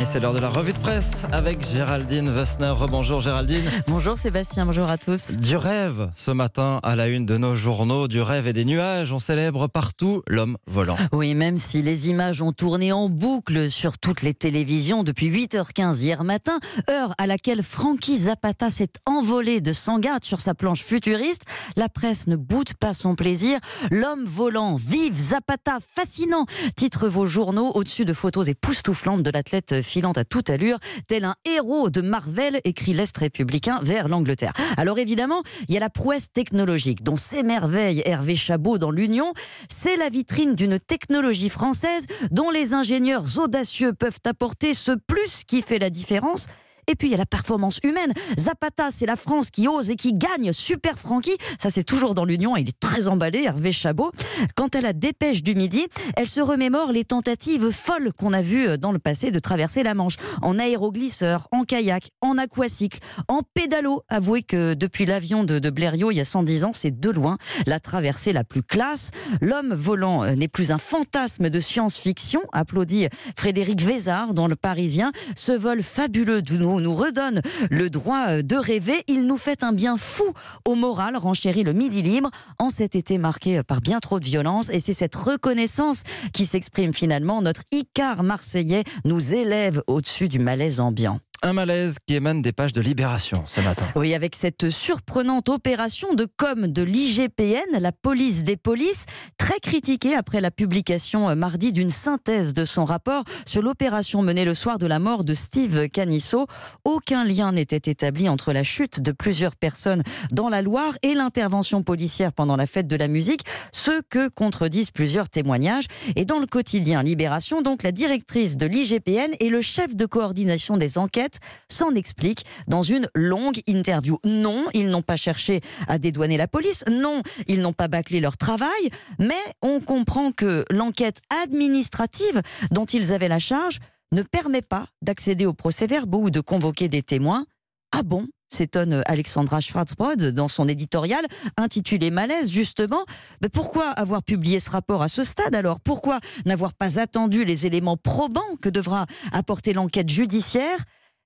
Et c'est l'heure de la revue de presse avec Géraldine Wessner. Bonjour Géraldine. Bonjour Sébastien, bonjour à tous. Du rêve ce matin à la une de nos journaux, du rêve et des nuages. On célèbre partout l'homme volant. Oui, même si les images ont tourné en boucle sur toutes les télévisions depuis 8h15 hier matin, heure à laquelle Frankie Zapata s'est envolé de garde sur sa planche futuriste, la presse ne boute pas son plaisir. L'homme volant, vive Zapata, fascinant. Titre vos journaux au-dessus de photos époustouflantes de l'athlète filant à toute allure, tel un héros de Marvel, écrit l'Est républicain vers l'Angleterre. Alors évidemment, il y a la prouesse technologique dont s'émerveille Hervé Chabot dans l'Union. C'est la vitrine d'une technologie française dont les ingénieurs audacieux peuvent apporter ce plus qui fait la différence et puis il y a la performance humaine. Zapata, c'est la France qui ose et qui gagne. Super Francky, ça c'est toujours dans l'Union il est très emballé, Hervé Chabot. Quant à la dépêche du midi, elle se remémore les tentatives folles qu'on a vues euh, dans le passé de traverser la Manche en aéroglisseur, en kayak, en aquacycle, en pédalo. Avouez que depuis l'avion de, de Blériot il y a 110 ans, c'est de loin la traversée la plus classe. L'homme volant euh, n'est plus un fantasme de science-fiction, applaudit Frédéric Vézard dans Le Parisien. Ce vol fabuleux de nous redonne le droit euh, de rêver. Il nous fait un bien fou au moral, renchérit le Midi Libre, en cet été marqué euh, par bien trop de violence. Et c'est cette reconnaissance qui s'exprime finalement. Notre Icare marseillais nous élève au-dessus du malaise ambiant. Un malaise qui émane des pages de Libération ce matin. Oui, avec cette surprenante opération de com de l'IGPN, la police des polices, très critiquée après la publication euh, mardi d'une synthèse de son rapport sur l'opération menée le soir de la mort de Steve Canisso. Aucun lien n'était établi entre la chute de plusieurs personnes dans la Loire et l'intervention policière pendant la fête de la musique, ce que contredisent plusieurs témoignages. Et dans le quotidien Libération, donc, la directrice de l'IGPN et le chef de coordination des enquêtes s'en explique dans une longue interview. Non, ils n'ont pas cherché à dédouaner la police. Non, ils n'ont pas bâclé leur travail. Mais on comprend que l'enquête administrative dont ils avaient la charge ne permet pas d'accéder aux procès-verbaux ou de convoquer des témoins. Ah bon s'étonne Alexandra Schwarzbrod dans son éditorial intitulé Malaise, justement. Mais pourquoi avoir publié ce rapport à ce stade alors Pourquoi n'avoir pas attendu les éléments probants que devra apporter l'enquête judiciaire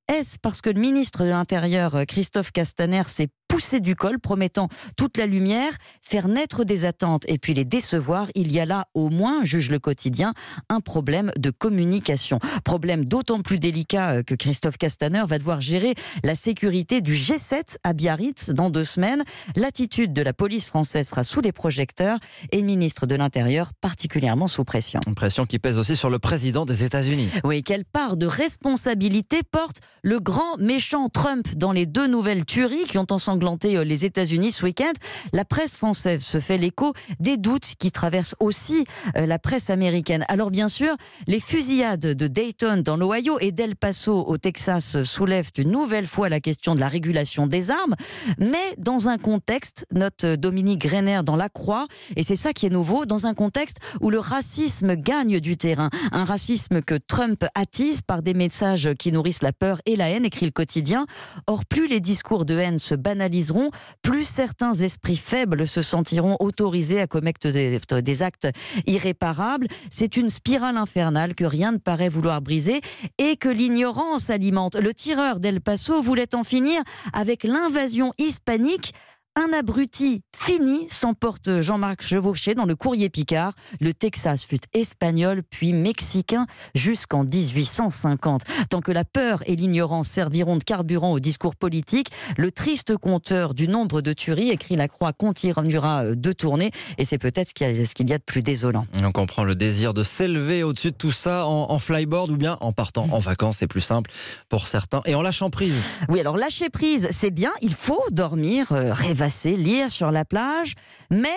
est-ce parce que le ministre de l'Intérieur, euh, Christophe Castaner, s'est pousser du col, promettant toute la lumière, faire naître des attentes et puis les décevoir, il y a là au moins, juge le quotidien, un problème de communication. Problème d'autant plus délicat euh, que Christophe Castaner va devoir gérer la sécurité du G7 à Biarritz dans deux semaines. L'attitude de la police française sera sous les projecteurs et le ministre de l'Intérieur particulièrement sous pression. Une pression qui pèse aussi sur le président des États-Unis. Oui, quelle part de responsabilité porte le grand méchant Trump dans les deux nouvelles tueries qui ont en glanté euh, les États-Unis ce week-end, la presse française se fait l'écho des doutes qui traversent aussi euh, la presse américaine. Alors bien sûr, les fusillades de Dayton dans l'Ohio et d'El Paso au Texas soulèvent une nouvelle fois la question de la régulation des armes, mais dans un contexte, note euh, Dominique Greiner dans La Croix, et c'est ça qui est nouveau, dans un contexte où le racisme gagne du terrain, un racisme que Trump attise par des messages qui nourrissent la peur et la haine, écrit le quotidien. Or, plus les discours de haine se banalisent, plus certains esprits faibles se sentiront autorisés à commettre des actes irréparables. C'est une spirale infernale que rien ne paraît vouloir briser et que l'ignorance alimente. Le tireur d'El Paso voulait en finir avec l'invasion hispanique un abruti fini s'emporte Jean-Marc Chevauché dans le courrier Picard. Le Texas fut espagnol puis mexicain jusqu'en 1850. Tant que la peur et l'ignorance serviront de carburant au discours politique, le triste compteur du nombre de tueries, écrit la Croix, continuera euh, deux tournées Et c'est peut-être ce qu'il y a de plus désolant. On comprend le désir de s'élever au-dessus de tout ça en, flyboard ou bien en partant en vacances, c'est plus simple pour certains, et en lâchant prise. Oui, alors lâcher prise, c'est bien, il faut dormir, euh, rêver lire sur la plage, mais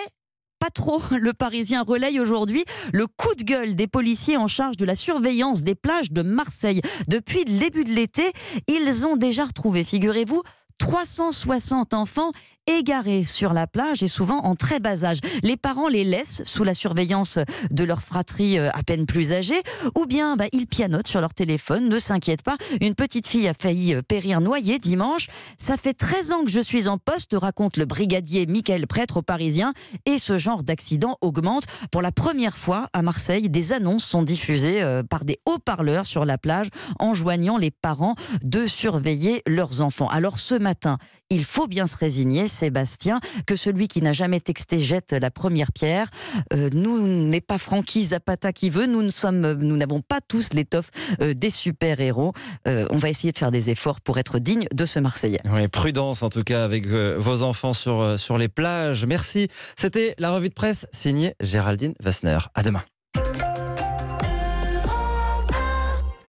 pas trop. Le Parisien relaye aujourd'hui le coup de gueule des policiers en charge de la surveillance des plages de Marseille. Depuis le début de l'été, ils ont déjà retrouvé, figurez-vous, 360 enfants égarés sur la plage et souvent en très bas âge. Les parents les laissent sous la surveillance de leur fratrie euh, à peine plus âgée ou bien bah, ils pianotent sur leur téléphone, ne s'inquiète pas. Une petite fille a failli euh, périr noyée dimanche. Ça fait 13 ans que je suis en poste, raconte le brigadier Michael Prêtre aux Parisiens. et ce genre d'accident augmente. Pour la première fois à Marseille, des annonces sont diffusées euh, par des haut-parleurs sur la plage enjoignant les parents de surveiller leurs enfants. Alors ce matin, il faut bien se résigner Sébastien, que celui qui n'a jamais texté jette la première pierre. Euh, nous n'est pas Francky Zapata qui veut, nous ne sommes, nous n'avons pas tous l'étoffe euh, des super-héros. Euh, on va essayer de faire des efforts pour être dignes de ce Marseillais. prudence en tout cas avec vos enfants sur, sur les plages. Merci. C'était la revue de presse signée Géraldine Wessner. À demain.